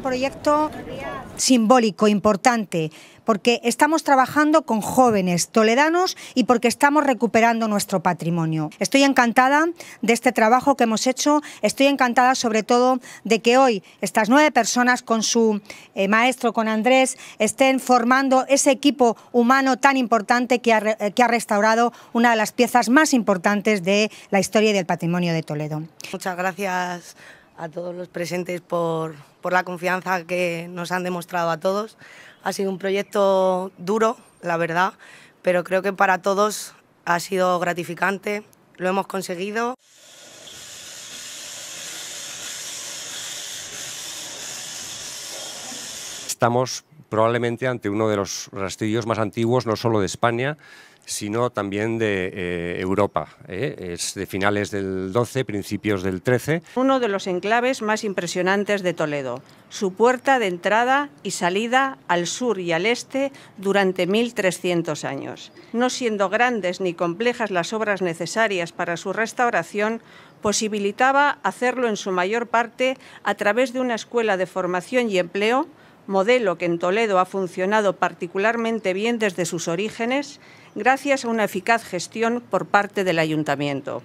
proyecto simbólico, importante, porque estamos trabajando con jóvenes toledanos y porque estamos recuperando nuestro patrimonio. Estoy encantada de este trabajo que hemos hecho, estoy encantada sobre todo de que hoy estas nueve personas con su eh, maestro, con Andrés, estén formando ese equipo humano tan importante que ha, eh, que ha restaurado una de las piezas más importantes de la historia y del patrimonio de Toledo. Muchas gracias a todos los presentes por, la confianza que nos han demostrado a todos. Ha sido un proyecto duro, la verdad, pero creo que para todos ha sido gratificante, lo hemos conseguido. Estamos probablemente ante uno de los rastrillos más antiguos, no solo de España, sino también de eh, Europa. ¿eh? Es de finales del 12, principios del 13. Uno de los enclaves más impresionantes de Toledo, su puerta de entrada y salida al sur y al este durante 1.300 años. No siendo grandes ni complejas las obras necesarias para su restauración, posibilitaba hacerlo en su mayor parte a través de una escuela de formación y empleo, modelo que en Toledo ha funcionado particularmente bien desde sus orígenes, gracias a una eficaz gestión por parte del ayuntamiento.